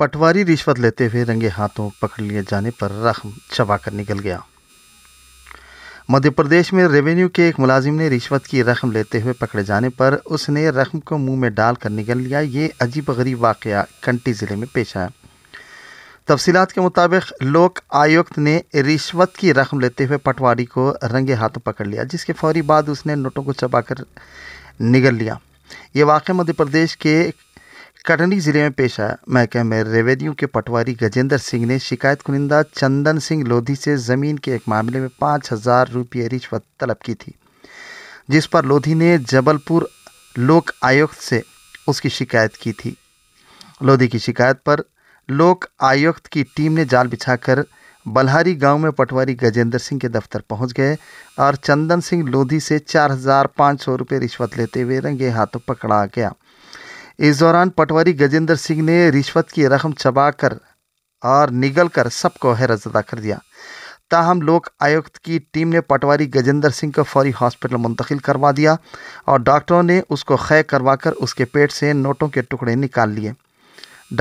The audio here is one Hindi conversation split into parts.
पटवारी रिश्वत लेते हुए रंगे हाथों पकड़ लिए जाने पर रकम छपा कर निकल गया मध्य प्रदेश में रेवेन्यू के एक मुलाजिम ने रिश्वत की रकम लेते हुए पकड़े जाने पर उसने रकम को मुंह में डालकर निकल लिया ये अजीब गरीब वाक़ कंटी ज़िले में पेश आया तफसीत के मुताबिक लोक आयुक्त ने रिश्वत की रकम लेते हुए पटवारी को रंगे हाथों पकड़ लिया जिसके फौरी बाद उसने नोटों को चबा कर निगल लिया ये वाक़ मध्य प्रदेश के कटनी जिले में पेश आया महकमे रेवेन्यू के पटवारी गजेंद्र सिंह ने शिकायत कुनिंदा चंदन सिंह लोधी से ज़मीन के एक मामले में पाँच हज़ार रुपये रिश्वत तलब की थी जिस पर लोधी ने जबलपुर लोक आयुक्त से उसकी शिकायत की थी लोधी की शिकायत पर लोक आयुक्त की टीम ने जाल बिछाकर बलहारी गांव में पटवारी गजेंद्र सिंह के दफ्तर पहुंच गए और चंदन सिंह लोधी से चार हज़ार पाँच सौ रुपये रिश्वत लेते हुए रंगे हाथों पकड़ा गया इस दौरान पटवारी गजेंद्र सिंह ने रिश्वत की रकम चबाकर और निगल कर सबको हैरतदा कर दिया ताहम लोक आयुक्त की टीम ने पटवारी गजेंद्र सिंह को फौरी हॉस्पिटल मुंतकिल करवा दिया और डॉक्टरों ने उसको खै करवाकर उसके पेट से नोटों के टुकड़े निकाल लिए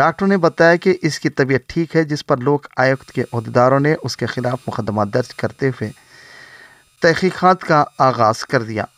डॉक्टरों ने बताया कि इसकी तबीयत ठीक है जिस पर लोक आयुक्त के अहदेदारों ने उसके खिलाफ मुकदमा दर्ज करते हुए तहकीक़ात का आगाज़ कर दिया